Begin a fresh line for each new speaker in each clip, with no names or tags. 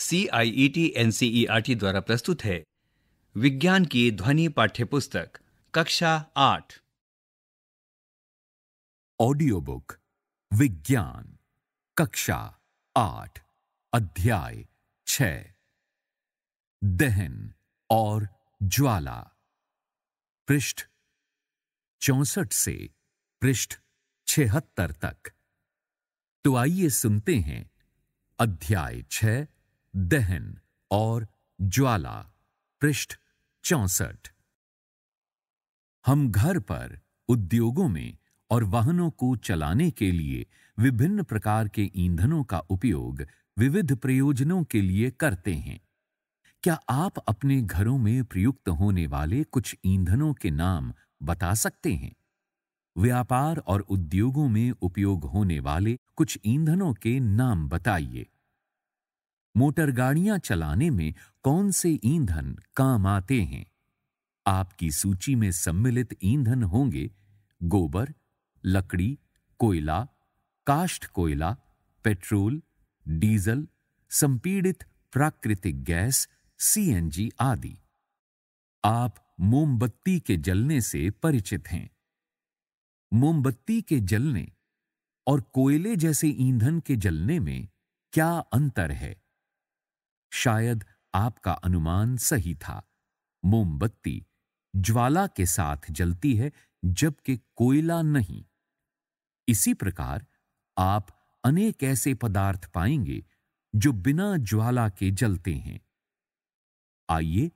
C I E T N C E R T द्वारा प्रस्तुत है विज्ञान की ध्वनि पाठ्य पुस्तक कक्षा आठ ऑडियो बुक विज्ञान कक्षा आठ अध्याय छ दहन और ज्वाला पृष्ठ चौसठ से पृष्ठ छिहत्तर तक तो आइए सुनते हैं अध्याय छह दहन और ज्वाला पृष्ठ चौसठ हम घर पर उद्योगों में और वाहनों को चलाने के लिए विभिन्न प्रकार के ईंधनों का उपयोग विविध प्रयोजनों के लिए करते हैं क्या आप अपने घरों में प्रयुक्त होने वाले कुछ ईंधनों के नाम बता सकते हैं व्यापार और उद्योगों में उपयोग होने वाले कुछ ईंधनों के नाम बताइए मोटर गाड़ियां चलाने में कौन से ईंधन काम आते हैं आपकी सूची में सम्मिलित ईंधन होंगे गोबर लकड़ी कोयला काष्ठ कोयला पेट्रोल डीजल संपीड़ित प्राकृतिक गैस सीएनजी आदि आप मोमबत्ती के जलने से परिचित हैं मोमबत्ती के जलने और कोयले जैसे ईंधन के जलने में क्या अंतर है शायद आपका अनुमान सही था मोमबत्ती ज्वाला के साथ जलती है जबकि कोयला नहीं इसी प्रकार आप अनेक ऐसे पदार्थ पाएंगे जो बिना ज्वाला के जलते हैं आइए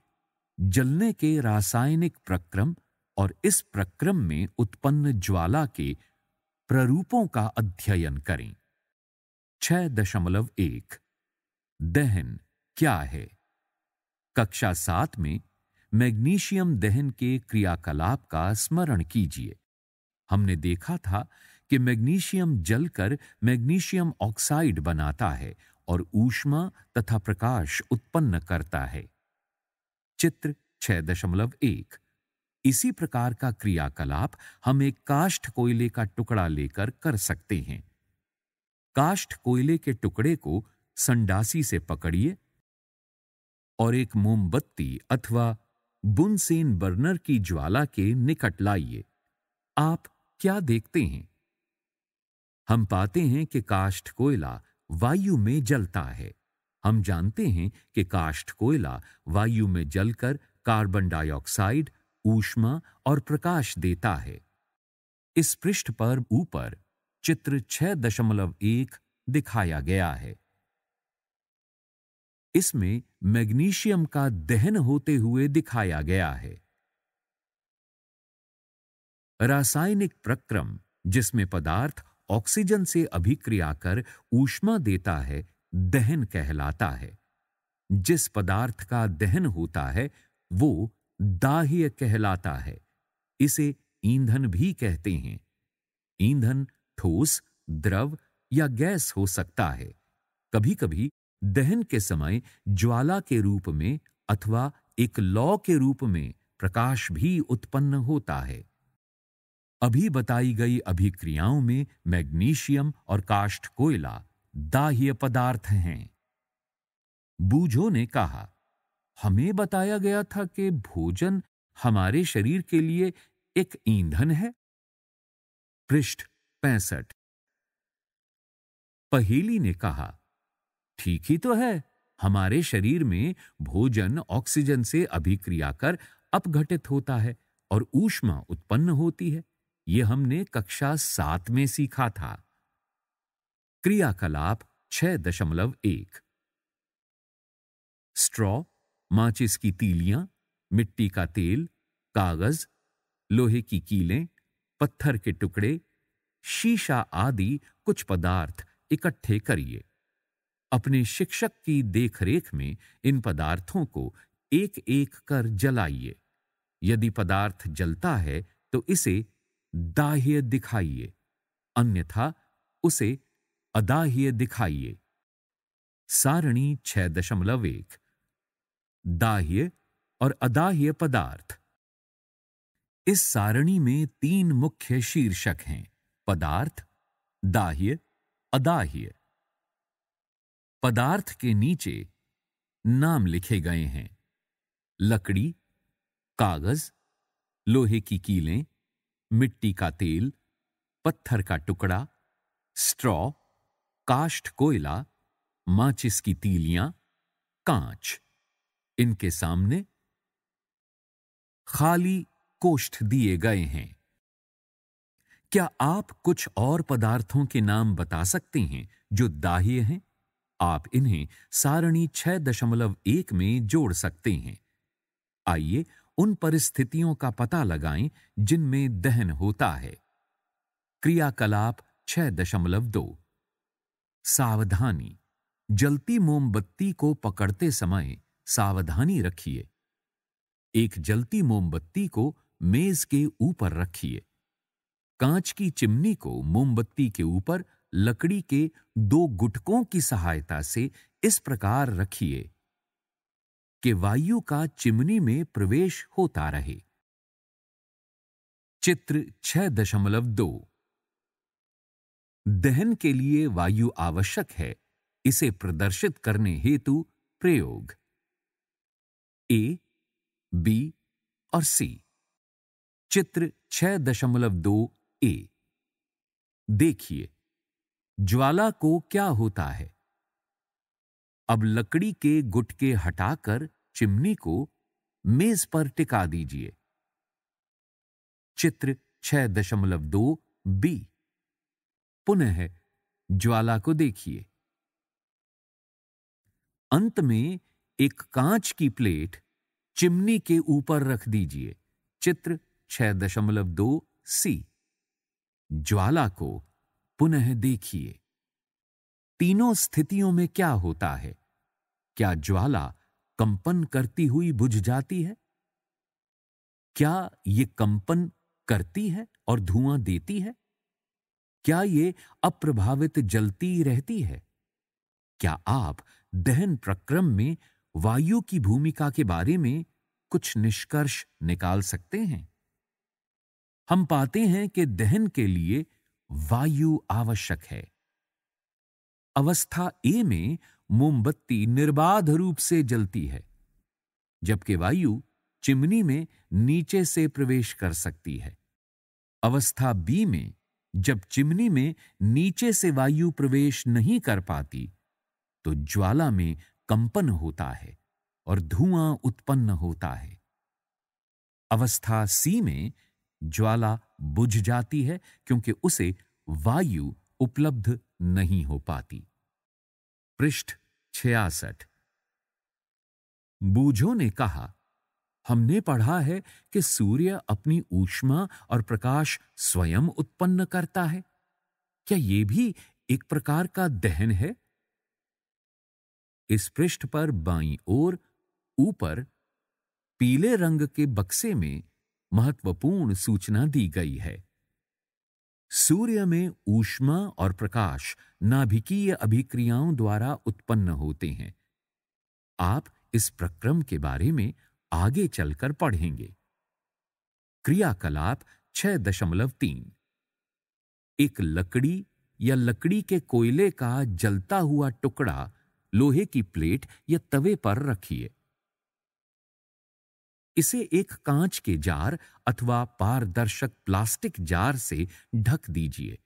जलने के रासायनिक प्रक्रम और इस प्रक्रम में उत्पन्न ज्वाला के प्ररूपों का अध्ययन करें छह दशमलव एक दहन क्या है कक्षा सात में मैग्नीशियम दहन के क्रियाकलाप का स्मरण कीजिए हमने देखा था कि मैग्नीशियम जलकर मैग्नीशियम ऑक्साइड बनाता है और ऊष्मा तथा प्रकाश उत्पन्न करता है चित्र 6.1 इसी प्रकार का क्रियाकलाप हम एक काष्ठ कोयले का टुकड़ा लेकर कर सकते हैं काष्ठ कोयले के टुकड़े को संडासी से पकड़िए और एक मोमबत्ती अथवा बुनसेन बर्नर की ज्वाला के निकट लाइए आप क्या देखते हैं हम पाते हैं कि काष्ठ कोयला वायु में जलता है हम जानते हैं कि काष्ठ कोयला वायु में जलकर कार्बन डाइऑक्साइड ऊष्मा और प्रकाश देता है इस पृष्ठ पर ऊपर चित्र 6.1 दिखाया गया है इसमें मैग्नीशियम का दहन होते हुए दिखाया गया है रासायनिक प्रक्रम जिसमें पदार्थ ऑक्सीजन से अभिक्रिया कर ऊष्मा देता है दहन कहलाता है जिस पदार्थ का दहन होता है वो दाह्य कहलाता है इसे ईंधन भी कहते हैं ईंधन ठोस द्रव या गैस हो सकता है कभी कभी दहन के समय ज्वाला के रूप में अथवा एक लौ के रूप में प्रकाश भी उत्पन्न होता है अभी बताई गई अभिक्रियाओं में मैग्नीशियम और काष्ठ कोयला दाह्य पदार्थ हैं बूझो ने कहा हमें बताया गया था कि भोजन हमारे शरीर के लिए एक ईंधन है पृष्ठ पैंसठ पहेली ने कहा ठीक ही तो है हमारे शरीर में भोजन ऑक्सीजन से अभिक्रिया कर अपघटित होता है और ऊष्मा उत्पन्न होती है यह हमने कक्षा सात में सीखा था क्रियाकलाप छह दशमलव एक स्ट्रॉ माचिस की तीलियां मिट्टी का तेल कागज लोहे की कीलें पत्थर के टुकड़े शीशा आदि कुछ पदार्थ इकट्ठे करिए अपने शिक्षक की देखरेख में इन पदार्थों को एक एक कर जलाइए यदि पदार्थ जलता है तो इसे दाह्य दिखाइए अन्यथा उसे अदाह्य दिखाइए सारणी छह दशमलव एक दाह्य और अदाह्य पदार्थ इस सारणी में तीन मुख्य शीर्षक हैं पदार्थ दाह्य अदाह्य पदार्थ के नीचे नाम लिखे गए हैं लकड़ी कागज लोहे की कीलें मिट्टी का तेल पत्थर का टुकड़ा स्ट्रॉ काष्ठ कोयला माचिस की तीलियां कांच इनके सामने खाली कोष्ठ दिए गए हैं क्या आप कुछ और पदार्थों के नाम बता सकते हैं जो दाह्य हैं आप इन्हें सारणी छह दशमलव एक में जोड़ सकते हैं आइए उन परिस्थितियों का पता लगाएं जिनमें दहन होता है क्रियाकलाप छह दशमलव दो सावधानी जलती मोमबत्ती को पकड़ते समय सावधानी रखिए एक जलती मोमबत्ती को मेज के ऊपर रखिए कांच की चिमनी को मोमबत्ती के ऊपर लकड़ी के दो गुटकों की सहायता से इस प्रकार रखिए कि वायु का चिमनी में प्रवेश होता रहे चित्र छह दशमलव दो दहन के लिए वायु आवश्यक है इसे प्रदर्शित करने हेतु प्रयोग ए बी और सी चित्र छह दशमलव दो ए देखिए ज्वाला को क्या होता है अब लकड़ी के गुटके हटाकर चिमनी को मेज पर टिका दीजिए चित्र छह दशमलव दो बी पुनः ज्वाला को देखिए अंत में एक कांच की प्लेट चिमनी के ऊपर रख दीजिए चित्र छह दशमलव दो सी ज्वाला को पुनः देखिए तीनों स्थितियों में क्या होता है क्या ज्वाला कंपन करती हुई बुझ जाती है क्या ये कंपन करती है और धुआं देती है क्या ये अप्रभावित जलती रहती है क्या आप दहन प्रक्रम में वायु की भूमिका के बारे में कुछ निष्कर्ष निकाल सकते हैं हम पाते हैं कि दहन के लिए वायु आवश्यक है अवस्था ए में मोमबत्ती निर्बाध रूप से जलती है जबकि वायु चिमनी में नीचे से प्रवेश कर सकती है अवस्था बी में जब चिमनी में नीचे से वायु प्रवेश नहीं कर पाती तो ज्वाला में कंपन होता है और धुआं उत्पन्न होता है अवस्था सी में ज्वाला बुझ जाती है क्योंकि उसे वायु उपलब्ध नहीं हो पाती पृष्ठ छियासठ बूझो ने कहा हमने पढ़ा है कि सूर्य अपनी ऊष्मा और प्रकाश स्वयं उत्पन्न करता है क्या यह भी एक प्रकार का दहन है इस पृष्ठ पर बाई और ऊपर पीले रंग के बक्से में महत्वपूर्ण सूचना दी गई है सूर्य में ऊष्मा और प्रकाश नाभिकीय अभिक्रियाओं द्वारा उत्पन्न होते हैं आप इस प्रक्रम के बारे में आगे चलकर पढ़ेंगे क्रियाकलाप छह दशमलव तीन एक लकड़ी या लकड़ी के कोयले का जलता हुआ टुकड़ा लोहे की प्लेट या तवे पर रखिए इसे एक कांच के जार अथवा पारदर्शक प्लास्टिक जार से ढक दीजिए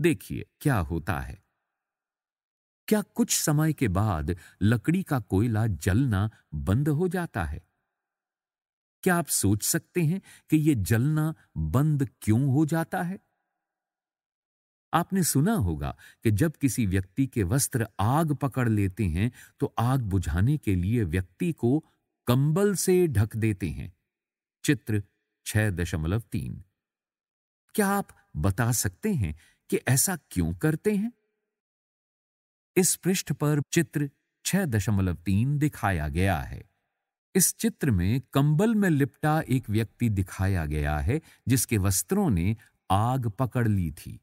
देखिए क्या होता है क्या कुछ समय के बाद लकड़ी का कोयला जलना बंद हो जाता है क्या आप सोच सकते हैं कि यह जलना बंद क्यों हो जाता है आपने सुना होगा कि जब किसी व्यक्ति के वस्त्र आग पकड़ लेते हैं तो आग बुझाने के लिए व्यक्ति को कंबल से ढक देते हैं चित्र छह दशमलव तीन क्या आप बता सकते हैं कि ऐसा क्यों करते हैं इस पृष्ठ पर चित्र छह दशमलव तीन दिखाया गया है इस चित्र में कंबल में लिपटा एक व्यक्ति दिखाया गया है जिसके वस्त्रों ने आग पकड़ ली थी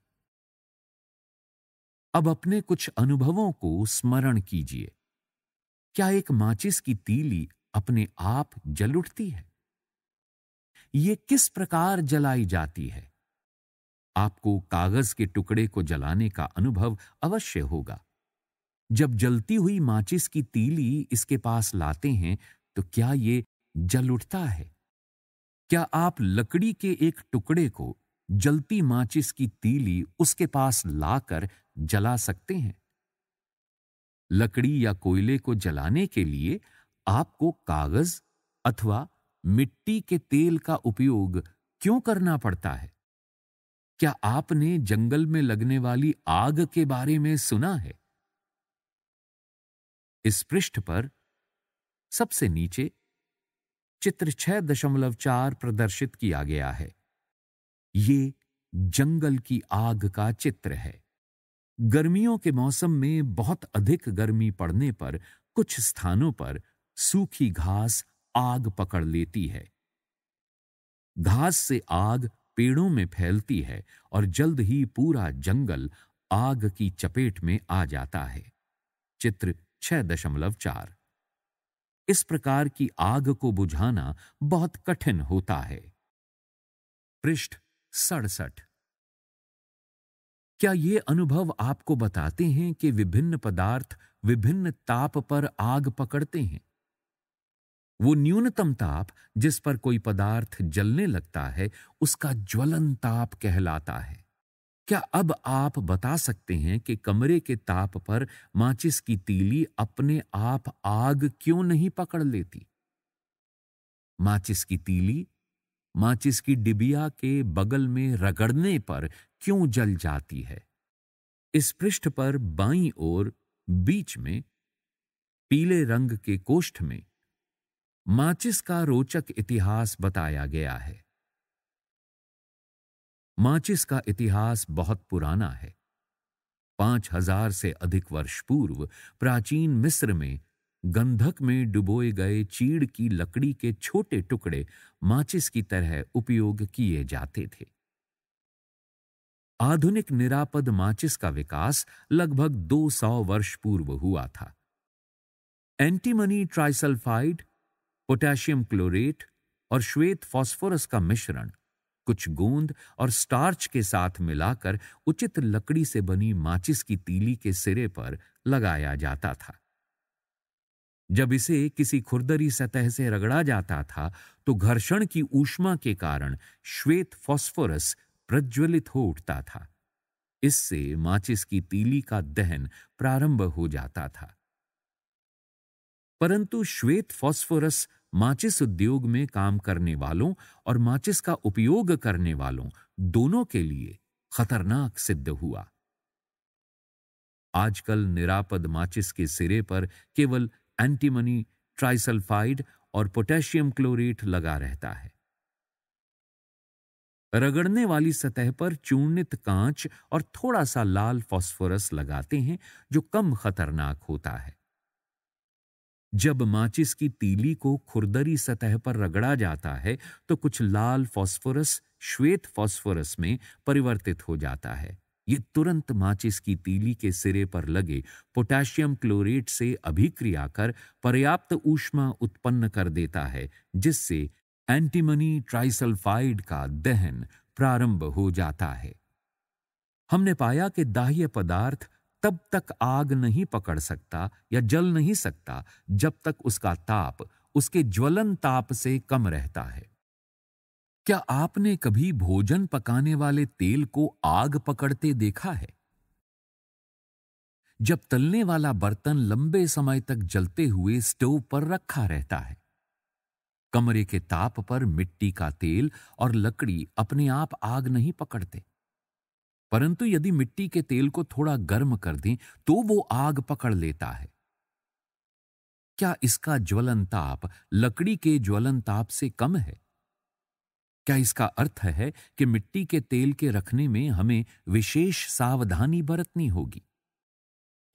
अब अपने कुछ अनुभवों को स्मरण कीजिए क्या एक माचिस की तीली अपने आप जल उठती है ये किस प्रकार जलाई जाती है आपको कागज के टुकड़े को जलाने का अनुभव अवश्य होगा जब जलती हुई माचिस की तीली इसके पास लाते हैं तो क्या ये जल उठता है क्या आप लकड़ी के एक टुकड़े को जलती माचिस की तीली उसके पास लाकर जला सकते हैं लकड़ी या कोयले को जलाने के लिए आपको कागज अथवा मिट्टी के तेल का उपयोग क्यों करना पड़ता है क्या आपने जंगल में लगने वाली आग के बारे में सुना है इस पृष्ठ पर सबसे नीचे चित्र छह दशमलव चार प्रदर्शित किया गया है ये जंगल की आग का चित्र है गर्मियों के मौसम में बहुत अधिक गर्मी पड़ने पर कुछ स्थानों पर सूखी घास आग पकड़ लेती है घास से आग पेड़ों में फैलती है और जल्द ही पूरा जंगल आग की चपेट में आ जाता है चित्र छह दशमलव चार इस प्रकार की आग को बुझाना बहुत कठिन होता है पृष्ठ सड़सठ क्या ये अनुभव आपको बताते हैं कि विभिन्न पदार्थ विभिन्न ताप पर आग पकड़ते हैं वो न्यूनतम ताप जिस पर कोई पदार्थ जलने लगता है उसका ज्वलन ताप कहलाता है क्या अब आप बता सकते हैं कि कमरे के ताप पर माचिस की तीली अपने आप आग क्यों नहीं पकड़ लेती माचिस की तीली माचिस की डिबिया के बगल में रगड़ने पर क्यों जल जाती है इस पृष्ठ पर बाईं ओर बीच में पीले रंग के कोष्ठ में माचिस का रोचक इतिहास बताया गया है माचिस का इतिहास बहुत पुराना है पांच हजार से अधिक वर्ष पूर्व प्राचीन मिस्र में गंधक में डुबोए गए चीड़ की लकड़ी के छोटे टुकड़े माचिस की तरह उपयोग किए जाते थे आधुनिक निरापद माचिस का विकास लगभग 200 वर्ष पूर्व हुआ था एंटीमनी ट्राइसल्फाइड पोटेशियम क्लोरेट और श्वेत फास्फोरस का मिश्रण कुछ गूंद और स्टार्च के साथ मिलाकर उचित लकड़ी से बनी माचिस की तीली के सिरे पर लगाया जाता था जब इसे किसी खुरदरी सतह से रगड़ा जाता था तो घर्षण की ऊष्मा के कारण श्वेत फास्फोरस प्रज्वलित हो उठता था इससे माचिस की तीली का दहन प्रारंभ हो जाता था परंतु श्वेत फास्फोरस माचिस उद्योग में काम करने वालों और माचिस का उपयोग करने वालों दोनों के लिए खतरनाक सिद्ध हुआ आजकल निरापद माचिस के सिरे पर केवल एंटीमनी ट्राइसल्फाइड और पोटेशियम क्लोरेट लगा रहता है रगड़ने वाली सतह पर चूर्णित कांच और थोड़ा सा लाल फास्फोरस लगाते हैं जो कम खतरनाक होता है जब माचिस की तीली को खुरदरी सतह पर रगड़ा जाता है तो कुछ लाल फास्फोरस श्वेत फास्फोरस में परिवर्तित हो जाता है ये तुरंत माचिस की तीली के सिरे पर लगे पोटेशियम क्लोरेट से अभिक्रिया कर पर्याप्त ऊष्मा उत्पन्न कर देता है जिससे एंटीमनी ट्राइसल्फाइड का दहन प्रारंभ हो जाता है हमने पाया कि दाह्य पदार्थ तब तक आग नहीं पकड़ सकता या जल नहीं सकता जब तक उसका ताप उसके ज्वलन ताप से कम रहता है क्या आपने कभी भोजन पकाने वाले तेल को आग पकड़ते देखा है जब तलने वाला बर्तन लंबे समय तक जलते हुए स्टोव पर रखा रहता है कमरे के ताप पर मिट्टी का तेल और लकड़ी अपने आप आग नहीं पकड़ते परंतु यदि मिट्टी के तेल को थोड़ा गर्म कर दें तो वो आग पकड़ लेता है क्या इसका ज्वलन ताप लकड़ी के ज्वलन ताप से कम है क्या इसका अर्थ है कि मिट्टी के तेल के रखने में हमें विशेष सावधानी बरतनी होगी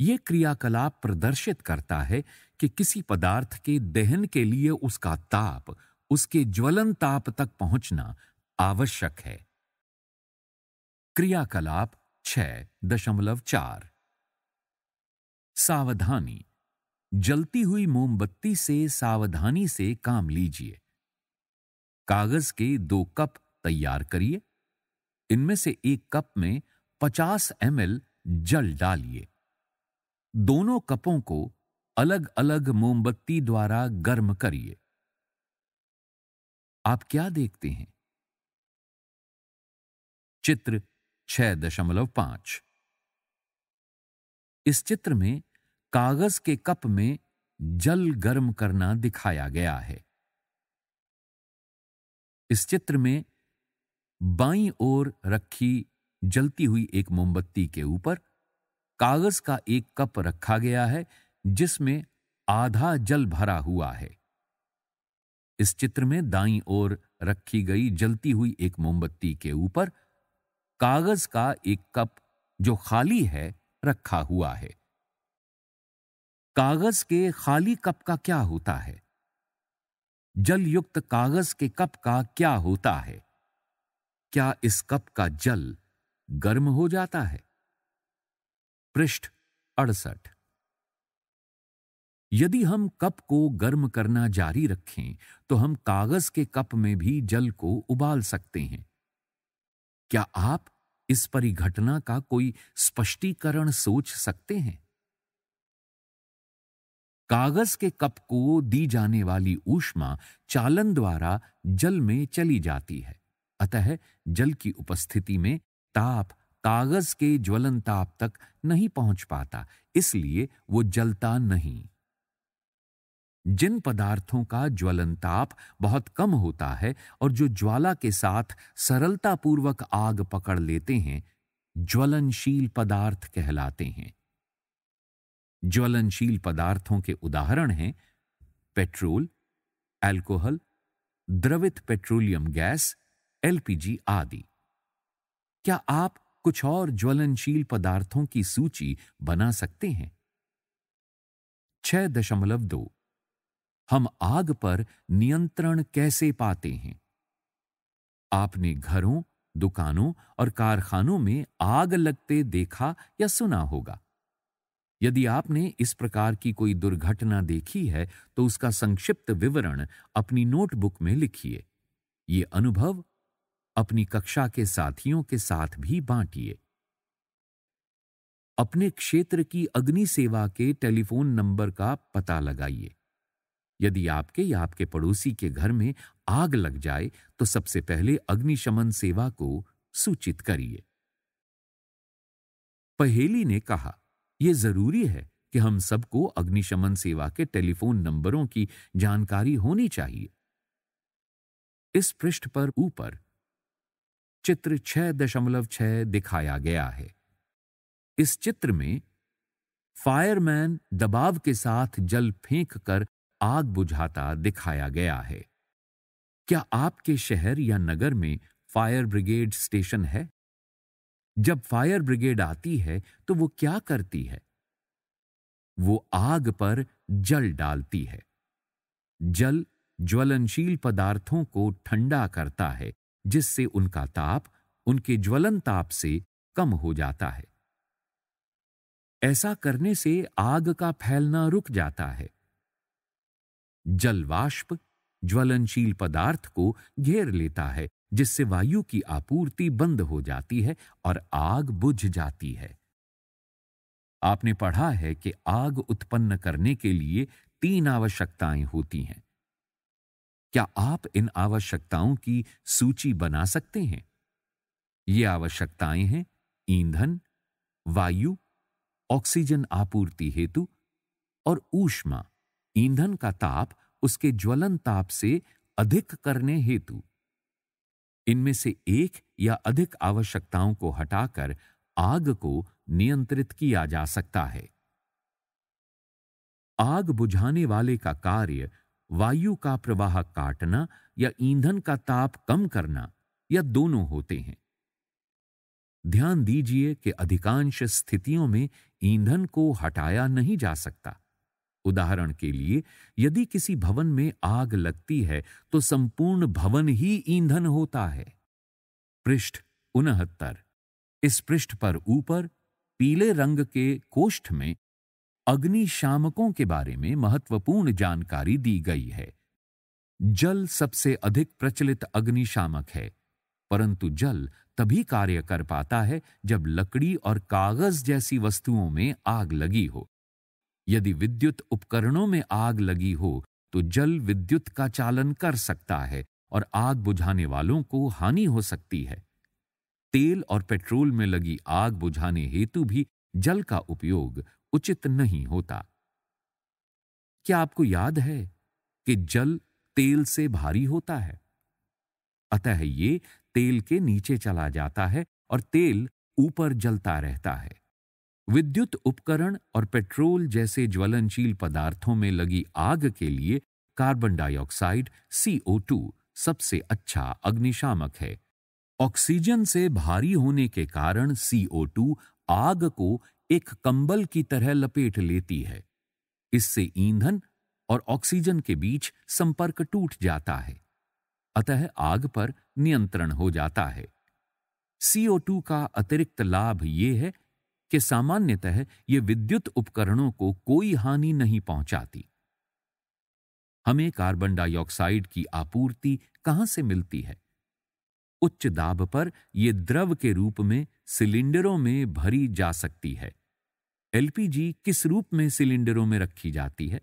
ये क्रियाकलाप प्रदर्शित करता है कि किसी पदार्थ के दहन के लिए उसका ताप उसके ज्वलन ताप तक पहुंचना आवश्यक है क्रियाकलाप छह दशमलव चार सावधानी जलती हुई मोमबत्ती से सावधानी से काम लीजिए कागज के दो कप तैयार करिए इनमें से एक कप में 50 एम जल डालिए दोनों कपों को अलग अलग मोमबत्ती द्वारा गर्म करिए आप क्या देखते हैं चित्र छह दशमलव पांच इस चित्र में कागज के कप में जल गर्म करना दिखाया गया है इस चित्र में बाई ओर रखी जलती हुई एक मोमबत्ती के ऊपर कागज का एक कप रखा गया है जिसमें आधा जल भरा हुआ है इस चित्र में दाई ओर रखी गई जलती हुई एक मोमबत्ती के ऊपर कागज का एक कप जो खाली है रखा हुआ है कागज के खाली कप का क्या होता है जलयुक्त कागज के कप का क्या होता है क्या इस कप का जल गर्म हो जाता है पृष्ठ अड़सठ यदि हम कप को गर्म करना जारी रखें तो हम कागज के कप में भी जल को उबाल सकते हैं क्या आप इस परिघटना का कोई स्पष्टीकरण सोच सकते हैं कागज के कप को दी जाने वाली ऊष्मा चालन द्वारा जल में चली जाती है अतः जल की उपस्थिति में ताप कागज के ज्वलन ताप तक नहीं पहुंच पाता इसलिए वो जलता नहीं जिन पदार्थों का ज्वलन ताप बहुत कम होता है और जो ज्वाला के साथ सरलतापूर्वक आग पकड़ लेते हैं ज्वलनशील पदार्थ कहलाते हैं ज्वलनशील पदार्थों के उदाहरण हैं पेट्रोल अल्कोहल द्रवित पेट्रोलियम गैस एलपीजी आदि क्या आप कुछ और ज्वलनशील पदार्थों की सूची बना सकते हैं छह दशमलव दो हम आग पर नियंत्रण कैसे पाते हैं आपने घरों दुकानों और कारखानों में आग लगते देखा या सुना होगा यदि आपने इस प्रकार की कोई दुर्घटना देखी है तो उसका संक्षिप्त विवरण अपनी नोटबुक में लिखिए ये अनुभव अपनी कक्षा के साथियों के साथ भी बांटिए अपने क्षेत्र की अग्नि सेवा के टेलीफोन नंबर का पता लगाइए यदि आपके या आपके पड़ोसी के घर में आग लग जाए तो सबसे पहले अग्निशमन सेवा को सूचित करिए पहेली ने कहा यह जरूरी है कि हम सबको अग्निशमन सेवा के टेलीफोन नंबरों की जानकारी होनी चाहिए इस पृष्ठ पर ऊपर चित्र छह दशमलव छह दिखाया गया है इस चित्र में फायरमैन दबाव के साथ जल फेंक कर आग बुझाता दिखाया गया है क्या आपके शहर या नगर में फायर ब्रिगेड स्टेशन है जब फायर ब्रिगेड आती है तो वो क्या करती है वो आग पर जल डालती है जल ज्वलनशील पदार्थों को ठंडा करता है जिससे उनका ताप उनके ज्वलन ताप से कम हो जाता है ऐसा करने से आग का फैलना रुक जाता है जलवाष्प ज्वलनशील पदार्थ को घेर लेता है जिससे वायु की आपूर्ति बंद हो जाती है और आग बुझ जाती है आपने पढ़ा है कि आग उत्पन्न करने के लिए तीन आवश्यकताएं होती हैं क्या आप इन आवश्यकताओं की सूची बना सकते हैं ये आवश्यकताएं हैं ईंधन वायु ऑक्सीजन आपूर्ति हेतु और ऊष्मा ईंधन का ताप उसके ज्वलन ताप से अधिक करने हेतु इनमें से एक या अधिक आवश्यकताओं को हटाकर आग को नियंत्रित किया जा सकता है आग बुझाने वाले का कार्य वायु का प्रवाह काटना या ईंधन का ताप कम करना या दोनों होते हैं ध्यान दीजिए कि अधिकांश स्थितियों में ईंधन को हटाया नहीं जा सकता उदाहरण के लिए यदि किसी भवन में आग लगती है तो संपूर्ण भवन ही ईंधन होता है पृष्ठ उनहत्तर इस पृष्ठ पर ऊपर पीले रंग के कोष्ठ में अग्निशामकों के बारे में महत्वपूर्ण जानकारी दी गई है जल सबसे अधिक प्रचलित अग्निशामक है परंतु जल तभी कार्य कर पाता है जब लकड़ी और कागज जैसी वस्तुओं में आग लगी हो यदि विद्युत उपकरणों में आग लगी हो तो जल विद्युत का चालन कर सकता है और आग बुझाने वालों को हानि हो सकती है तेल और पेट्रोल में लगी आग बुझाने हेतु भी जल का उपयोग उचित नहीं होता क्या आपको याद है कि जल तेल से भारी होता है अतः ये तेल के नीचे चला जाता है और तेल ऊपर जलता रहता है विद्युत उपकरण और पेट्रोल जैसे ज्वलनशील पदार्थों में लगी आग के लिए कार्बन डाइऑक्साइड CO2 सबसे अच्छा अग्निशामक है ऑक्सीजन से भारी होने के कारण CO2 आग को एक कंबल की तरह लपेट लेती है इससे ईंधन और ऑक्सीजन के बीच संपर्क टूट जाता है अतः आग पर नियंत्रण हो जाता है CO2 का अतिरिक्त लाभ यह है कि सामान्यतः ये विद्युत उपकरणों को कोई हानि नहीं पहुंचाती हमें कार्बन डाइऑक्साइड की आपूर्ति कहां से मिलती है उच्च दाब पर यह द्रव के रूप में सिलेंडरों में भरी जा सकती है एलपीजी किस रूप में सिलेंडरों में रखी जाती है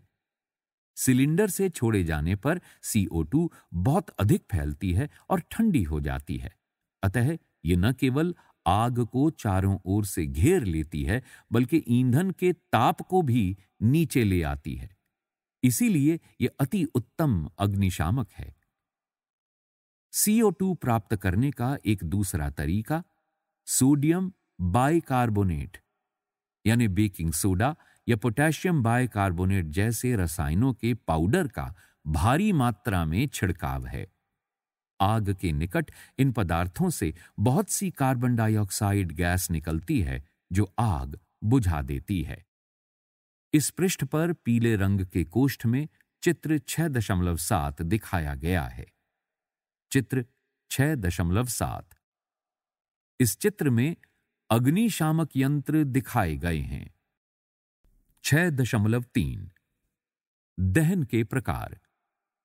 सिलेंडर से छोड़े जाने पर सीओ बहुत अधिक फैलती है और ठंडी हो जाती है अतः यह न केवल आग को चारों ओर से घेर लेती है बल्कि ईंधन के ताप को भी नीचे ले आती है इसीलिए यह अति उत्तम अग्निशामक है CO2 प्राप्त करने का एक दूसरा तरीका सोडियम बाइकार्बोनेट यानी बेकिंग सोडा या पोटेशियम बाइकार्बोनेट जैसे रसायनों के पाउडर का भारी मात्रा में छिड़काव है आग के निकट इन पदार्थों से बहुत सी कार्बन डाइऑक्साइड गैस निकलती है जो आग बुझा देती है इस पृष्ठ पर पीले रंग के कोष्ठ में चित्र 6.7 दिखाया गया है चित्र 6.7 इस चित्र में अग्निशामक यंत्र दिखाए गए हैं 6.3 दहन के प्रकार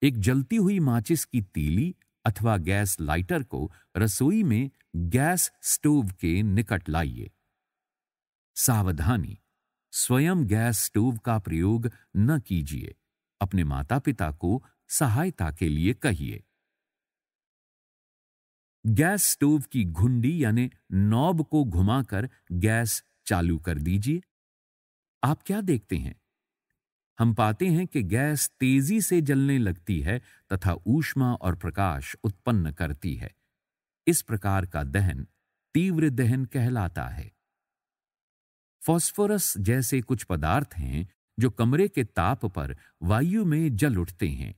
एक जलती हुई माचिस की तीली अथवा गैस लाइटर को रसोई में गैस स्टोव के निकट लाइए सावधानी स्वयं गैस स्टोव का प्रयोग न कीजिए अपने माता पिता को सहायता के लिए कहिए गैस स्टोव की घुंडी यानी नॉब को घुमाकर गैस चालू कर दीजिए आप क्या देखते हैं हम पाते हैं कि गैस तेजी से जलने लगती है तथा ऊष्मा और प्रकाश उत्पन्न करती है इस प्रकार का दहन तीव्र दहन कहलाता है फॉस्फोरस जैसे कुछ पदार्थ हैं जो कमरे के ताप पर वायु में जल उठते हैं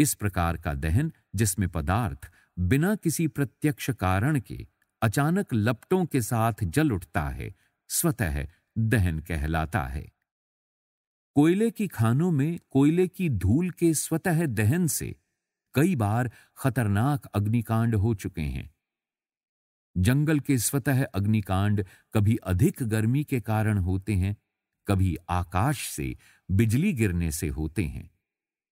इस प्रकार का दहन जिसमें पदार्थ बिना किसी प्रत्यक्ष कारण के अचानक लपटों के साथ जल उठता है स्वतः दहन कहलाता है कोयले की खानों में कोयले की धूल के स्वतः दहन से कई बार खतरनाक अग्निकांड हो चुके हैं जंगल के स्वतः अग्निकांड कभी अधिक गर्मी के कारण होते हैं कभी आकाश से बिजली गिरने से होते हैं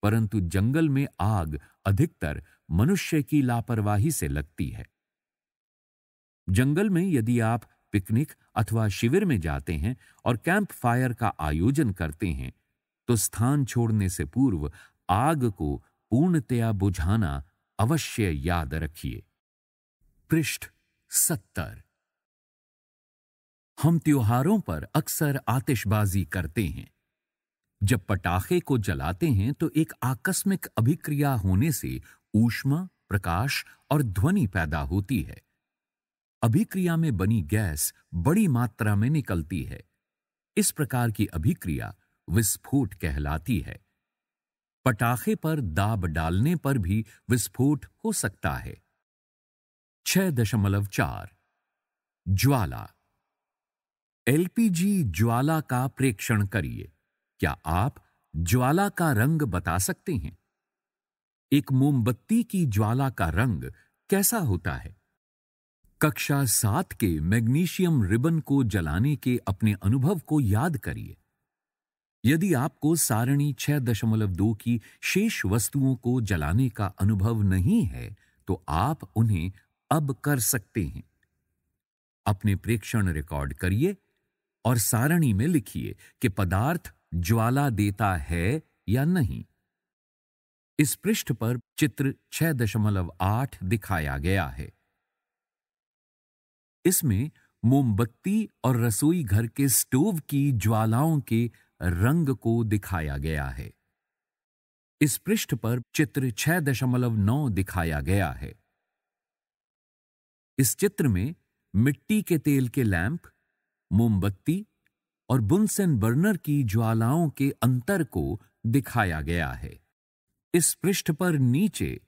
परंतु जंगल में आग अधिकतर मनुष्य की लापरवाही से लगती है जंगल में यदि आप पिकनिक अथवा शिविर में जाते हैं और कैंप फायर का आयोजन करते हैं तो स्थान छोड़ने से पूर्व आग को पूर्णतया बुझाना अवश्य याद रखिए पृष्ठ सत्तर हम त्योहारों पर अक्सर आतिशबाजी करते हैं जब पटाखे को जलाते हैं तो एक आकस्मिक अभिक्रिया होने से ऊष्मा प्रकाश और ध्वनि पैदा होती है अभिक्रिया में बनी गैस बड़ी मात्रा में निकलती है इस प्रकार की अभिक्रिया विस्फोट कहलाती है पटाखे पर दाब डालने पर भी विस्फोट हो सकता है छह दशमलव चार ज्वाला एलपीजी ज्वाला का प्रेक्षण करिए क्या आप ज्वाला का रंग बता सकते हैं एक मोमबत्ती की ज्वाला का रंग कैसा होता है कक्षा सात के मैग्नीशियम रिबन को जलाने के अपने अनुभव को याद करिए यदि आपको सारणी छह दशमलव दो की शेष वस्तुओं को जलाने का अनुभव नहीं है तो आप उन्हें अब कर सकते हैं अपने प्रेक्षण रिकॉर्ड करिए और सारणी में लिखिए कि पदार्थ ज्वाला देता है या नहीं इस पृष्ठ पर चित्र 6.8 दिखाया गया है इसमें मोमबत्ती और रसोई घर के स्टोव की ज्वालाओं के रंग को दिखाया गया है इस पृष्ठ पर चित्र 6.9 दिखाया गया है इस चित्र में मिट्टी के तेल के लैंप मोमबत्ती और बुनसेन बर्नर की ज्वालाओं के अंतर को दिखाया गया है इस पृष्ठ पर नीचे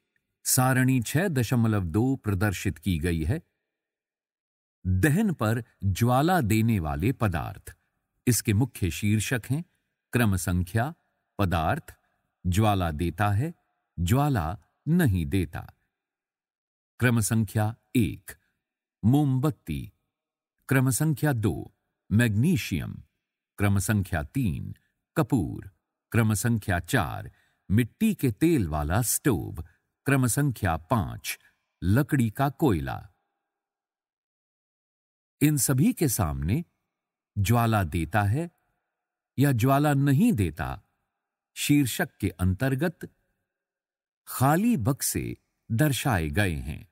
सारणी 6.2 प्रदर्शित की गई है दहन पर ज्वाला देने वाले पदार्थ इसके मुख्य शीर्षक हैं क्रम संख्या पदार्थ ज्वाला देता है ज्वाला नहीं देता क्रम संख्या एक मोमबत्ती क्रम संख्या दो मैग्नीशियम क्रम संख्या तीन कपूर क्रम संख्या चार मिट्टी के तेल वाला स्टोव क्रम संख्या पांच लकड़ी का कोयला इन सभी के सामने ज्वाला देता है या ज्वाला नहीं देता शीर्षक के अंतर्गत खाली बक्से दर्शाए गए हैं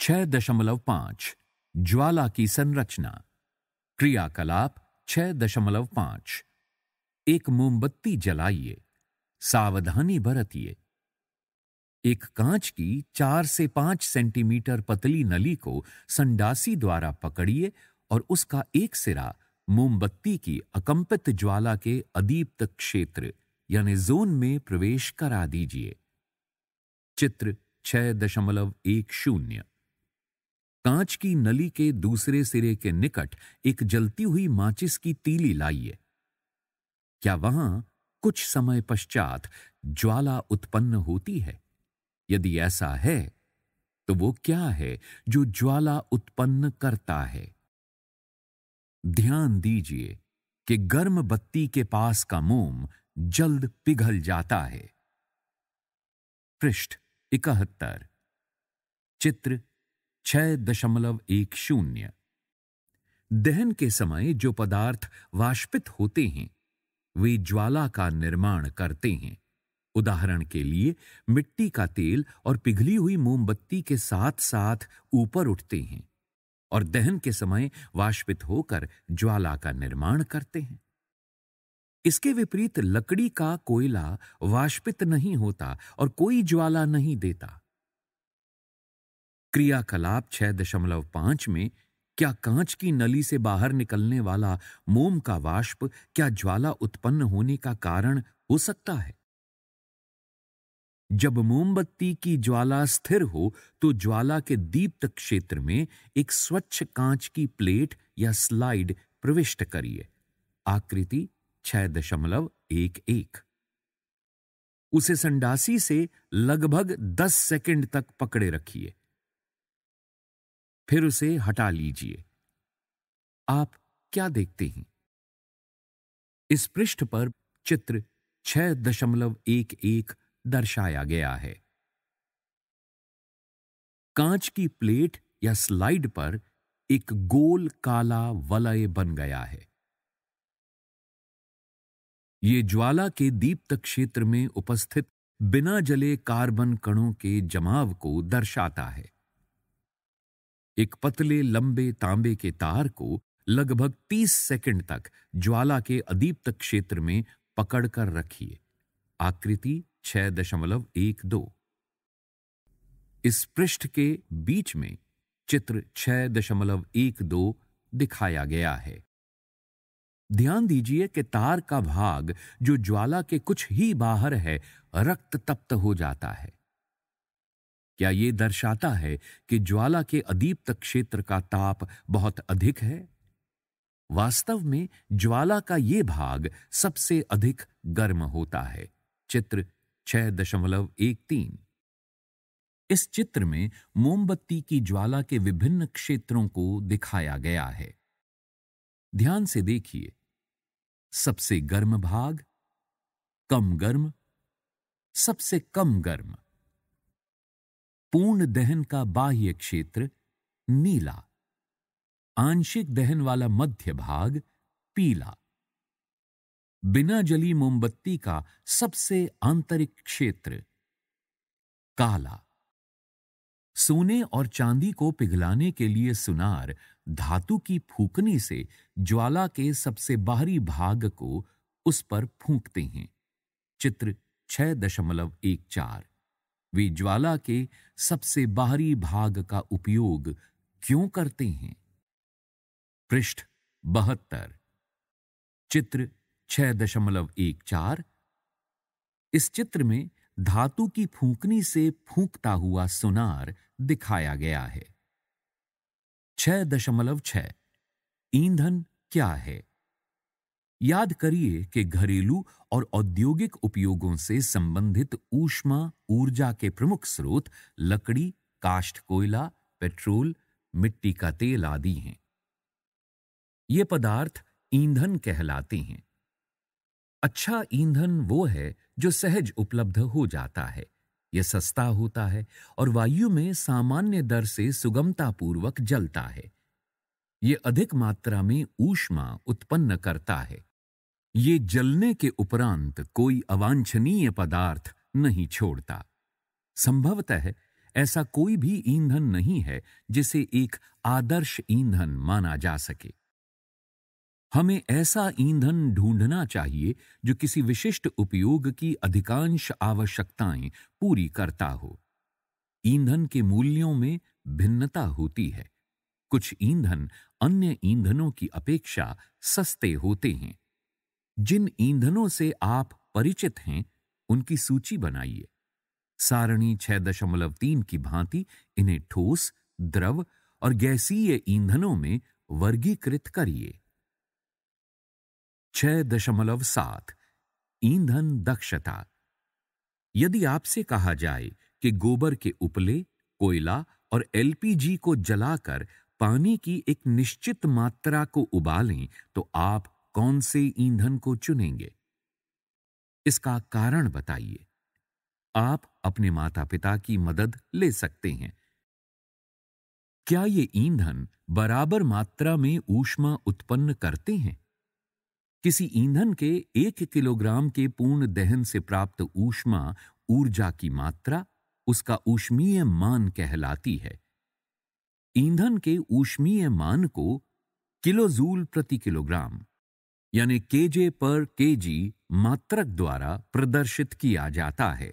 छह दशमलव पांच ज्वाला की संरचना क्रियाकलाप छह दशमलव पांच एक मोमबत्ती जलाइए सावधानी बरतिए एक कांच की चार से पांच सेंटीमीटर पतली नली को संडासी द्वारा पकड़िए और उसका एक सिरा मोमबत्ती की अकंपित ज्वाला के अदीप्त क्षेत्र यानी जोन में प्रवेश करा दीजिए चित्र छह दशमलव एक शून्य कांच की नली के दूसरे सिरे के निकट एक जलती हुई माचिस की तीली लाइए क्या वहां कुछ समय पश्चात ज्वाला उत्पन्न होती है यदि ऐसा है तो वो क्या है जो ज्वाला उत्पन्न करता है ध्यान दीजिए कि गर्म बत्ती के पास का मोम जल्द पिघल जाता है पृष्ठ इकहत्तर चित्र छह दशमलव एक शून्य दहन के समय जो पदार्थ वाष्पित होते हैं वे ज्वाला का निर्माण करते हैं उदाहरण के लिए मिट्टी का तेल और पिघली हुई मोमबत्ती के साथ साथ ऊपर उठते हैं और दहन के समय वाष्पित होकर ज्वाला का निर्माण करते हैं इसके विपरीत लकड़ी का कोयला वाष्पित नहीं होता और कोई ज्वाला नहीं देता क्रियाकलाप छह दशमलव पांच में क्या कांच की नली से बाहर निकलने वाला मोम का वाष्प क्या ज्वाला उत्पन्न होने का कारण हो सकता है जब मोमबत्ती की ज्वाला स्थिर हो तो ज्वाला के दीप्त क्षेत्र में एक स्वच्छ कांच की प्लेट या स्लाइड प्रविष्ट करिए आकृति छह दशमलव एक एक उसे संडासी से लगभग दस सेकंड तक पकड़े रखिए फिर उसे हटा लीजिए आप क्या देखते हैं इस पृष्ठ पर चित्र छह दशमलव एक एक दर्शाया गया है कांच की प्लेट या स्लाइड पर एक गोल काला वलय बन गया है ये ज्वाला के दीप्त क्षेत्र में उपस्थित बिना जले कार्बन कणों के जमाव को दर्शाता है एक पतले लंबे तांबे के तार को लगभग 30 सेकंड तक ज्वाला के अदीप्त क्षेत्र में पकड़कर रखिए आकृति छह दशमलव एक दो इस पृष्ठ के बीच में चित्र छह दशमलव एक दो दिखाया गया है ध्यान दीजिए कि तार का भाग जो ज्वाला के कुछ ही बाहर है रक्त तप्त हो जाता है क्या यह दर्शाता है कि ज्वाला के अदीप्त क्षेत्र का ताप बहुत अधिक है वास्तव में ज्वाला का यह भाग सबसे अधिक गर्म होता है चित्र छह दशमलव एक तीन इस चित्र में मोमबत्ती की ज्वाला के विभिन्न क्षेत्रों को दिखाया गया है ध्यान से देखिए सबसे गर्म भाग कम गर्म सबसे कम गर्म पूर्ण दहन का बाह्य क्षेत्र नीला आंशिक दहन वाला मध्य भाग पीला बिना जली मोमबत्ती का सबसे आंतरिक क्षेत्र काला सोने और चांदी को पिघलाने के लिए सुनार धातु की फूकनी से ज्वाला के सबसे बाहरी भाग को उस पर फूंकते हैं चित्र छह दशमलव एक चार वे ज्वाला के सबसे बाहरी भाग का उपयोग क्यों करते हैं पृष्ठ बहत्तर चित्र छह दशमलव एक चार इस चित्र में धातु की फूंकनी से फूंकता हुआ सुनार दिखाया गया है छह दशमलव छह ईंधन क्या है याद करिए कि घरेलू और औद्योगिक उपयोगों से संबंधित ऊष्मा ऊर्जा के प्रमुख स्रोत लकड़ी काष्ठ कोयला पेट्रोल मिट्टी का तेल आदि हैं ये पदार्थ ईंधन कहलाते हैं अच्छा ईंधन वो है जो सहज उपलब्ध हो जाता है यह सस्ता होता है और वायु में सामान्य दर से सुगमतापूर्वक जलता है ये अधिक मात्रा में ऊष्मा उत्पन्न करता है ये जलने के उपरांत कोई अवांछनीय पदार्थ नहीं छोड़ता संभवतः ऐसा कोई भी ईंधन नहीं है जिसे एक आदर्श ईंधन माना जा सके हमें ऐसा ईंधन ढूंढना चाहिए जो किसी विशिष्ट उपयोग की अधिकांश आवश्यकताएं पूरी करता हो ईंधन के मूल्यों में भिन्नता होती है कुछ ईंधन अन्य ईंधनों की अपेक्षा सस्ते होते हैं जिन ईंधनों से आप परिचित हैं उनकी सूची बनाइए सारणी छह दशमलव तीन की भांति इन्हें ठोस द्रव और गैसीय ईंधनों में वर्गीकृत करिए छह दशमलव सात ईंधन दक्षता यदि आपसे कहा जाए कि गोबर के उपले कोयला और एलपीजी को जलाकर पानी की एक निश्चित मात्रा को उबालें तो आप कौन से ईंधन को चुनेंगे इसका कारण बताइए आप अपने माता पिता की मदद ले सकते हैं क्या ये ईंधन बराबर मात्रा में ऊष्मा उत्पन्न करते हैं किसी ईंधन के एक किलोग्राम के पूर्ण दहन से प्राप्त ऊष्मा ऊर्जा की मात्रा उसका ऊष्मीय मान कहलाती है ईंधन के ऊष्मीय मान को किलोजूल प्रति किलोग्राम यानी केजे पर केजी मात्रक द्वारा प्रदर्शित किया जाता है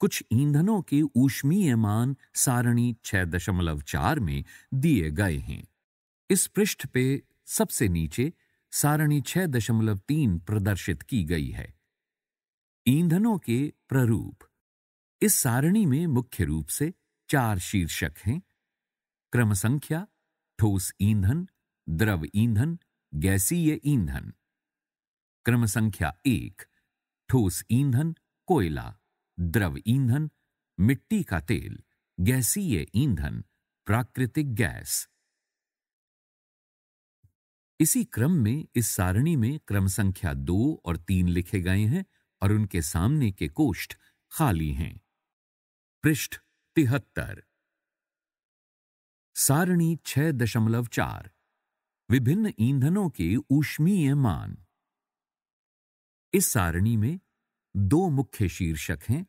कुछ ईंधनों के ऊष्मीय मान सारणी 6.4 में दिए गए हैं इस पृष्ठ पे सबसे नीचे सारणी छह दशमलव तीन प्रदर्शित की गई है ईंधनों के प्ररूप इस सारणी में मुख्य रूप से चार शीर्षक हैं क्रम संख्या ठोस ईंधन द्रव ईंधन गैसीय ईंधन क्रम संख्या एक ठोस ईंधन कोयला द्रव ईंधन मिट्टी का तेल गैसीय ईंधन प्राकृतिक गैस इसी क्रम में इस सारणी में क्रम संख्या दो और तीन लिखे गए हैं और उनके सामने के कोष्ठ खाली हैं पृष्ठ तिहत्तर सारणी छह दशमलव चार विभिन्न ईंधनों के ऊष्मीय मान इस सारणी में दो मुख्य शीर्षक हैं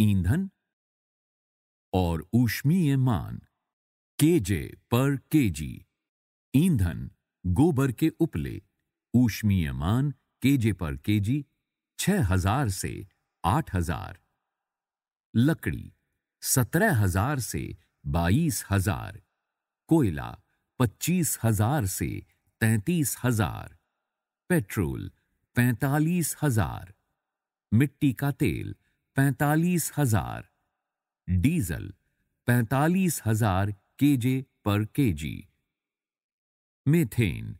ईंधन और ऊष्मीय मान केजे पर केजी ईंधन गोबर के उपले ऊष्मीय के केजे पर केजी छह हजार से आठ हजार लकड़ी सत्रह हजार से बाईस हजार कोयला पच्चीस हजार से तैतीस हजार पेट्रोल पैंतालीस हजार मिट्टी का तेल पैंतालीस हजार डीजल पैंतालीस हजार केजे पर केजी मेथेन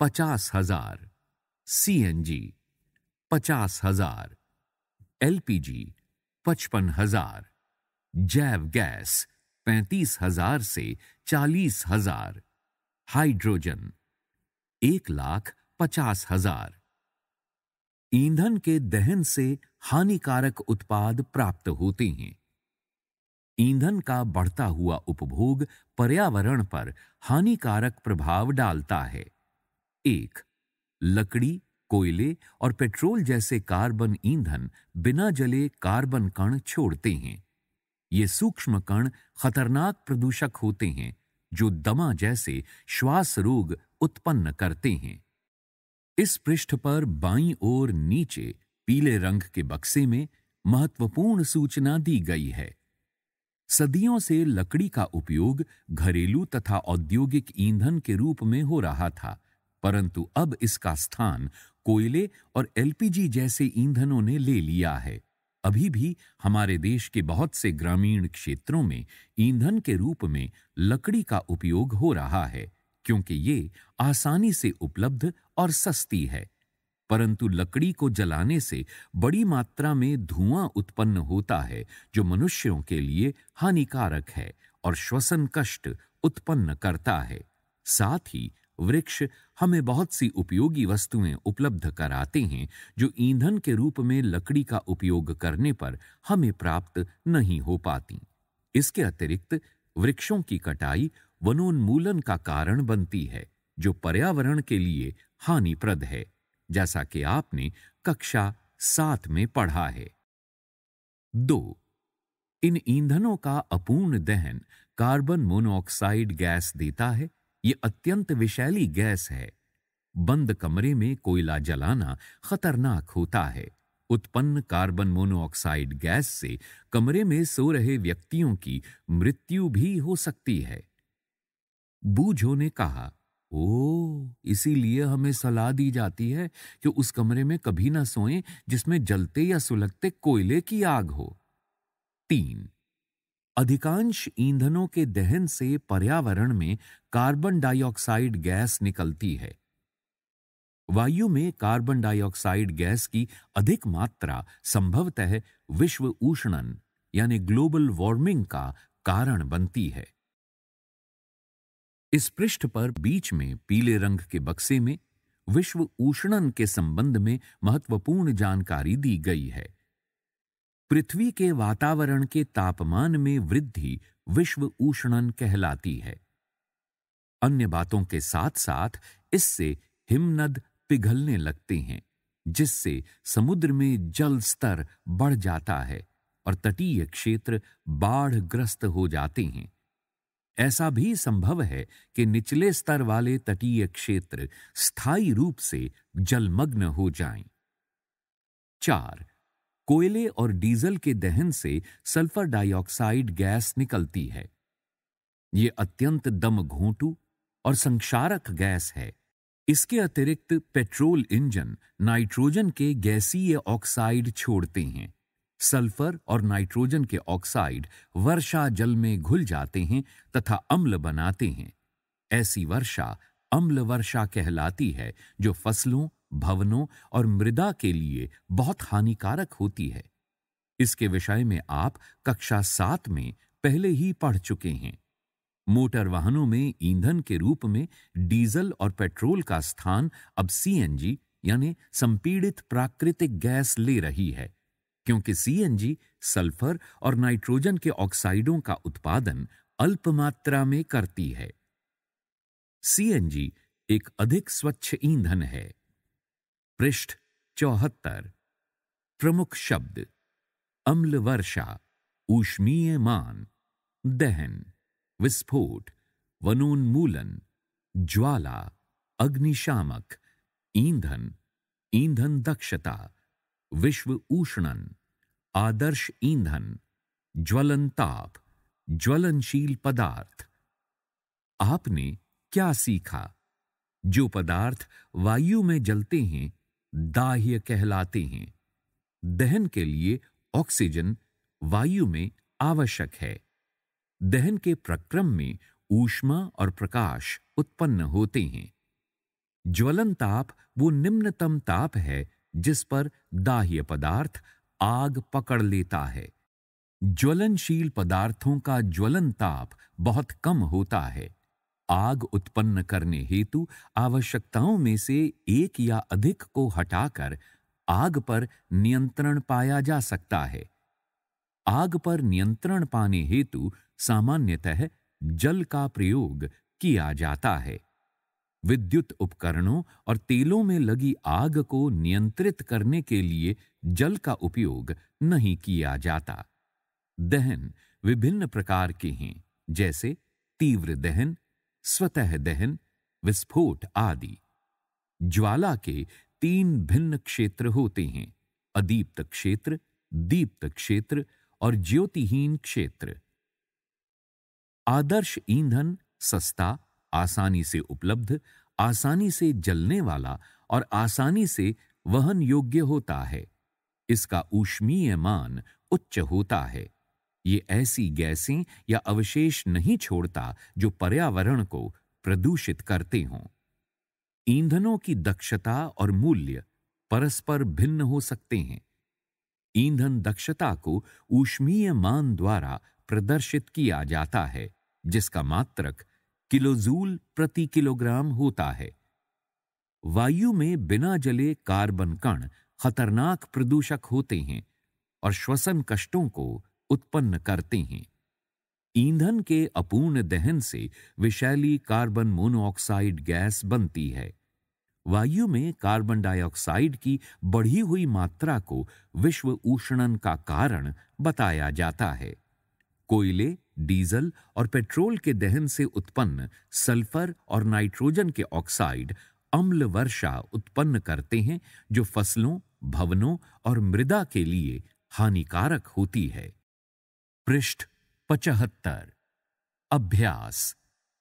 पचास हजार सी एन जी पचास हजार एल पी जी पचपन हजार जैव गैस पैंतीस हजार से चालीस हजार हाइड्रोजन एक लाख पचास हजार ईंधन के दहन से हानिकारक उत्पाद प्राप्त होते हैं ईंधन का बढ़ता हुआ उपभोग पर्यावरण पर हानिकारक प्रभाव डालता है एक लकड़ी कोयले और पेट्रोल जैसे कार्बन ईंधन बिना जले कार्बन कण छोड़ते हैं ये सूक्ष्म कण खतरनाक प्रदूषक होते हैं जो दमा जैसे श्वास रोग उत्पन्न करते हैं इस पृष्ठ पर बाईं ओर नीचे पीले रंग के बक्से में महत्वपूर्ण सूचना दी गई है सदियों से लकड़ी का उपयोग घरेलू तथा औद्योगिक ईंधन के रूप में हो रहा था परंतु अब इसका स्थान कोयले और एलपीजी जैसे ईंधनों ने ले लिया है अभी भी हमारे देश के बहुत से ग्रामीण क्षेत्रों में ईंधन के रूप में लकड़ी का उपयोग हो रहा है क्योंकि ये आसानी से उपलब्ध और सस्ती है परंतु लकड़ी को जलाने से बड़ी मात्रा में धुआं उत्पन्न होता है जो मनुष्यों के लिए हानिकारक है और श्वसन कष्ट उत्पन्न करता है साथ ही वृक्ष हमें बहुत सी उपयोगी वस्तुएं उपलब्ध कराते हैं जो ईंधन के रूप में लकड़ी का उपयोग करने पर हमें प्राप्त नहीं हो पाती इसके अतिरिक्त वृक्षों की कटाई वनोन्मूलन का कारण बनती है जो पर्यावरण के लिए हानिप्रद है जैसा कि आपने कक्षा सात में पढ़ा है दो इन ईंधनों का अपूर्ण दहन कार्बन मोनोऑक्साइड गैस देता है ये अत्यंत विषैली गैस है बंद कमरे में कोयला जलाना खतरनाक होता है उत्पन्न कार्बन मोनोऑक्साइड गैस से कमरे में सो रहे व्यक्तियों की मृत्यु भी हो सकती है बूझो ने कहा ओ इसीलिए हमें सलाह दी जाती है कि उस कमरे में कभी ना सोएं जिसमें जलते या सुलगते कोयले की आग हो तीन अधिकांश ईंधनों के दहन से पर्यावरण में कार्बन डाइऑक्साइड गैस निकलती है वायु में कार्बन डाइऑक्साइड गैस की अधिक मात्रा संभवतः विश्व उष्णन यानी ग्लोबल वार्मिंग का कारण बनती है इस पृष्ठ पर बीच में पीले रंग के बक्से में विश्व उष्णन के संबंध में महत्वपूर्ण जानकारी दी गई है पृथ्वी के वातावरण के तापमान में वृद्धि विश्व उष्णन कहलाती है अन्य बातों के साथ साथ इससे हिमनद पिघलने लगते हैं जिससे समुद्र में जल स्तर बढ़ जाता है और तटीय क्षेत्र बाढ़ग्रस्त हो जाते हैं ऐसा भी संभव है कि निचले स्तर वाले तटीय क्षेत्र स्थायी रूप से जलमग्न हो जाएं। चार कोयले और डीजल के दहन से सल्फर डाइऑक्साइड गैस निकलती है ये अत्यंत दम घोंटू और संक्षारक गैस है इसके अतिरिक्त पेट्रोल इंजन नाइट्रोजन के गैसीय ऑक्साइड छोड़ते हैं सल्फर और नाइट्रोजन के ऑक्साइड वर्षा जल में घुल जाते हैं तथा अम्ल बनाते हैं ऐसी वर्षा अम्ल वर्षा कहलाती है जो फसलों भवनों और मृदा के लिए बहुत हानिकारक होती है इसके विषय में आप कक्षा सात में पहले ही पढ़ चुके हैं मोटर वाहनों में ईंधन के रूप में डीजल और पेट्रोल का स्थान अब सीएनजी यानी संपीड़ित प्राकृतिक गैस ले रही है क्योंकि सीएनजी सल्फर और नाइट्रोजन के ऑक्साइडों का उत्पादन अल्प मात्रा में करती है सीएनजी एक अधिक स्वच्छ ईंधन है पृष्ठ चौहत्तर प्रमुख शब्द अम्ल वर्षा ऊष्मीय मान दहन विस्फोट वनोन्मूलन ज्वाला अग्निशामक ईंधन ईंधन दक्षता विश्व उष्णन आदर्श ईंधन ज्वलन ताप ज्वलनशील पदार्थ आपने क्या सीखा जो पदार्थ वायु में जलते हैं दाह्य कहलाते हैं दहन के लिए ऑक्सीजन वायु में आवश्यक है दहन के प्रक्रम में ऊष्मा और प्रकाश उत्पन्न होते हैं ज्वलन ताप वो निम्नतम ताप है जिस पर दाह्य पदार्थ आग पकड़ लेता है ज्वलनशील पदार्थों का ज्वलन ताप बहुत कम होता है आग उत्पन्न करने हेतु आवश्यकताओं में से एक या अधिक को हटाकर आग पर नियंत्रण पाया जा सकता है आग पर नियंत्रण पाने हेतु सामान्यतः जल का प्रयोग किया जाता है विद्युत उपकरणों और तेलों में लगी आग को नियंत्रित करने के लिए जल का उपयोग नहीं किया जाता दहन विभिन्न प्रकार के हैं जैसे तीव्र दहन स्वतः दहन विस्फोट आदि ज्वाला के तीन भिन्न क्षेत्र होते हैं अदीप्त क्षेत्र दीप्त क्षेत्र और ज्योतिहीन क्षेत्र आदर्श ईंधन सस्ता आसानी से उपलब्ध आसानी से जलने वाला और आसानी से वहन योग्य होता है इसका ऊष्मीय मान उच्च होता है ये ऐसी गैसें या अवशेष नहीं छोड़ता जो पर्यावरण को प्रदूषित करते हों ईंधनों की दक्षता और मूल्य परस्पर भिन्न हो सकते हैं ईंधन दक्षता को ऊष्मीय मान द्वारा प्रदर्शित किया जाता है जिसका मात्रक किलोजूल प्रति किलोग्राम होता है वायु में बिना जले कार्बन कण खतरनाक प्रदूषक होते हैं और श्वसन कष्टों को उत्पन्न करते हैं ईंधन के अपूर्ण दहन से विषैली कार्बन मोनोऑक्साइड गैस बनती है वायु में कार्बन डाइऑक्साइड की बढ़ी हुई मात्रा को विश्व उष्णन का कारण बताया जाता है कोयले डीजल और पेट्रोल के दहन से उत्पन्न सल्फर और नाइट्रोजन के ऑक्साइड अम्ल वर्षा उत्पन्न करते हैं जो फसलों भवनों और मृदा के लिए हानिकारक होती है पृष्ठ पचहत्तर अभ्यास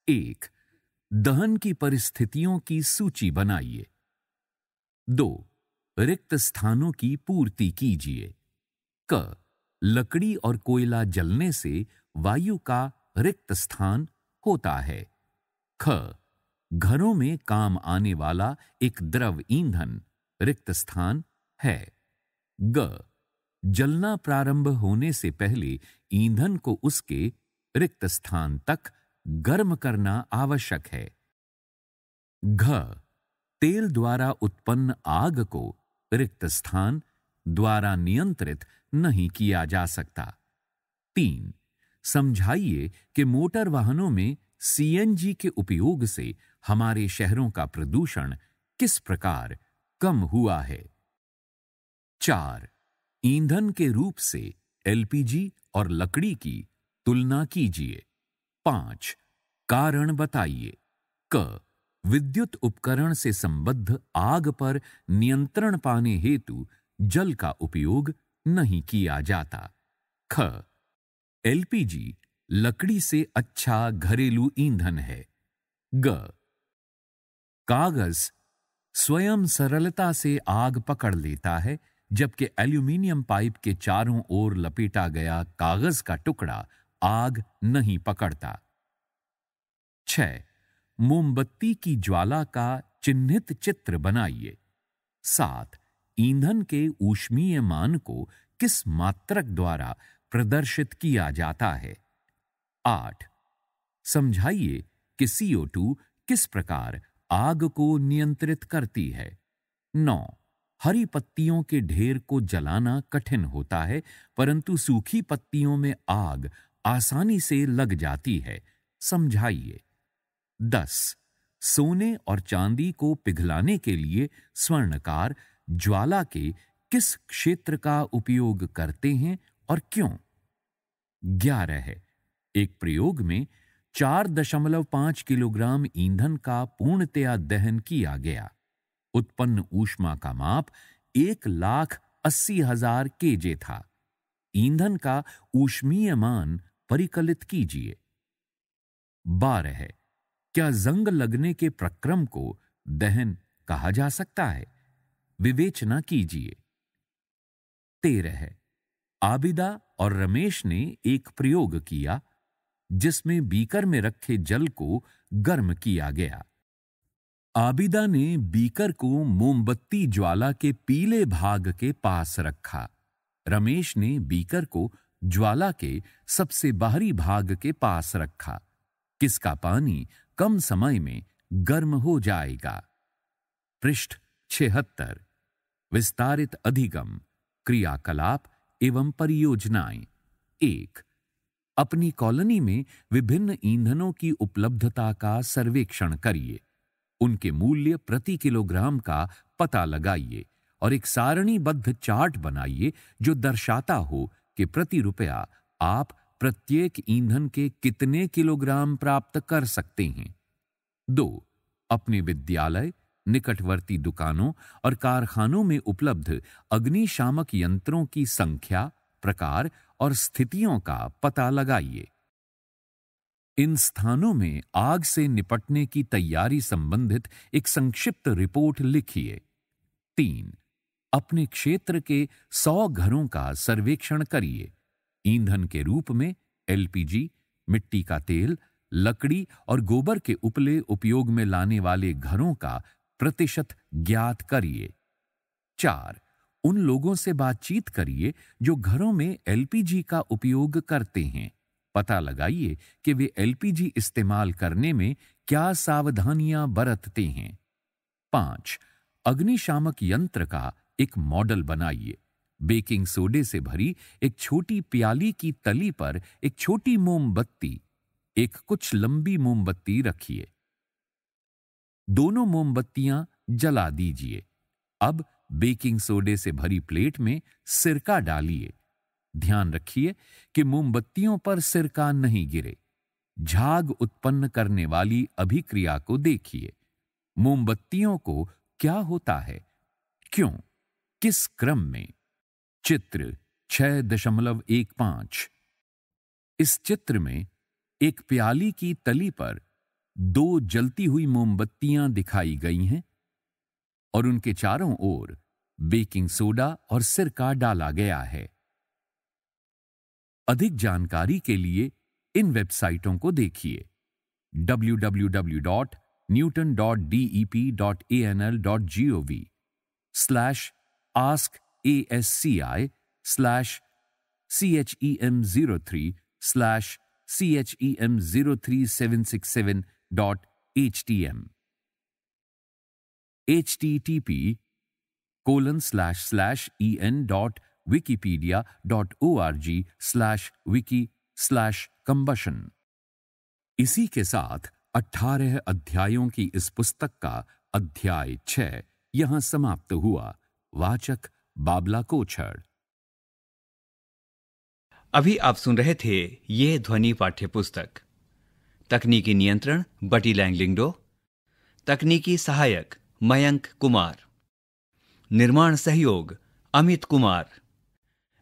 एक दहन की परिस्थितियों की सूची बनाइए दो रिक्त स्थानों की पूर्ति कीजिए क लकड़ी और कोयला जलने से वायु का रिक्त स्थान होता है ख घरों में काम आने वाला एक द्रव ईंधन रिक्त स्थान है ग जलना प्रारंभ होने से पहले ईंधन को उसके रिक्त स्थान तक गर्म करना आवश्यक है घ तेल द्वारा उत्पन्न आग को रिक्त स्थान द्वारा नियंत्रित नहीं किया जा सकता तीन समझाइए कि मोटर वाहनों में सीएनजी के उपयोग से हमारे शहरों का प्रदूषण किस प्रकार कम हुआ है चार ईंधन के रूप से एलपीजी और लकड़ी की तुलना कीजिए पांच कारण बताइए क विद्युत उपकरण से संबद्ध आग पर नियंत्रण पाने हेतु जल का उपयोग नहीं किया जाता ख एलपीजी लकड़ी से अच्छा घरेलू ईंधन है ग कागज स्वयं सरलता से आग पकड़ लेता है जबकि एल्यूमिनियम पाइप के चारों ओर लपेटा गया कागज का टुकड़ा आग नहीं पकड़ता छ मोमबत्ती की ज्वाला का चिन्हित चित्र बनाइए सात ईंधन के ऊष्मीय मान को किस मात्रक द्वारा प्रदर्शित किया जाता है आठ समझाइए कि टू किस प्रकार आग को नियंत्रित करती है नौ हरी पत्तियों के ढेर को जलाना कठिन होता है परंतु सूखी पत्तियों में आग आसानी से लग जाती है समझाइए दस सोने और चांदी को पिघलाने के लिए स्वर्णकार ज्वाला के किस क्षेत्र का उपयोग करते हैं और क्यों ग्यारह है एक प्रयोग में चार दशमलव पांच किलोग्राम ईंधन का पूर्णतया दहन किया गया उत्पन्न ऊष्मा का माप एक लाख अस्सी हजार के जे था ईंधन का ऊष्मीय मान परिकलित कीजिए बारह क्या जंग लगने के प्रक्रम को दहन कहा जा सकता है विवेचना कीजिए तेरह आबिदा और रमेश ने एक प्रयोग किया जिसमें बीकर में रखे जल को गर्म किया गया आबिदा ने बीकर को मोमबत्ती ज्वाला के पीले भाग के पास रखा रमेश ने बीकर को ज्वाला के सबसे बाहरी भाग के पास रखा किसका पानी कम समय में गर्म हो जाएगा पृष्ठ छिहत्तर विस्तारित अधिगम क्रियाकलाप एवं परियोजनाएं एक अपनी कॉलोनी में विभिन्न ईंधनों की उपलब्धता का सर्वेक्षण करिए उनके मूल्य प्रति किलोग्राम का पता लगाइए और एक सारणीबद्ध चार्ट बनाइए जो दर्शाता हो कि प्रति रुपया आप प्रत्येक ईंधन के कितने किलोग्राम प्राप्त कर सकते हैं दो अपने विद्यालय निकटवर्ती दुकानों और कारखानों में उपलब्ध अग्निशामक यंत्रों की संख्या प्रकार और स्थितियों का पता लगाइए इन स्थानों में आग से निपटने की तैयारी संबंधित एक संक्षिप्त रिपोर्ट लिखिए तीन अपने क्षेत्र के सौ घरों का सर्वेक्षण करिए ईंधन के रूप में एलपीजी मिट्टी का तेल लकड़ी और गोबर के उपले उपयोग में लाने वाले घरों का प्रतिशत ज्ञात करिए चार उन लोगों से बातचीत करिए जो घरों में एलपीजी का उपयोग करते हैं पता लगाइए कि वे एलपीजी इस्तेमाल करने में क्या सावधानियां बरतते हैं पांच अग्निशामक यंत्र का एक मॉडल बनाइए बेकिंग सोडे से भरी एक छोटी प्याली की तली पर एक छोटी मोमबत्ती एक कुछ लंबी मोमबत्ती रखिए दोनों मोमबत्तियां जला दीजिए अब बेकिंग सोडे से भरी प्लेट में सिरका डालिए ध्यान रखिए कि मोमबत्तियों पर सिरका नहीं गिरे झाग उत्पन्न करने वाली अभिक्रिया को देखिए मोमबत्तियों को क्या होता है क्यों किस क्रम में चित्र छह दशमलव एक पांच इस चित्र में एक प्याली की तली पर दो जलती हुई मोमबत्तियां दिखाई गई हैं और उनके चारों ओर बेकिंग सोडा और सिरका डाला गया है अधिक जानकारी के लिए इन वेबसाइटों को देखिए www.newton.dep.anl.gov slash ask ASCI slash CHEM03 slash CHEM03767.htm http colon slash slash en dot wikipedia.org wiki combustion इसी के साथ 18 अध्यायों की इस पुस्तक का अध्याय 6 यहां समाप्त हुआ वाचक बाबला कोछड़ अभी आप सुन रहे थे ये ध्वनि पाठ्य पुस्तक तकनीकी नियंत्रण बटी लैंगलिंगडो तकनीकी सहायक मयंक कुमार निर्माण सहयोग अमित कुमार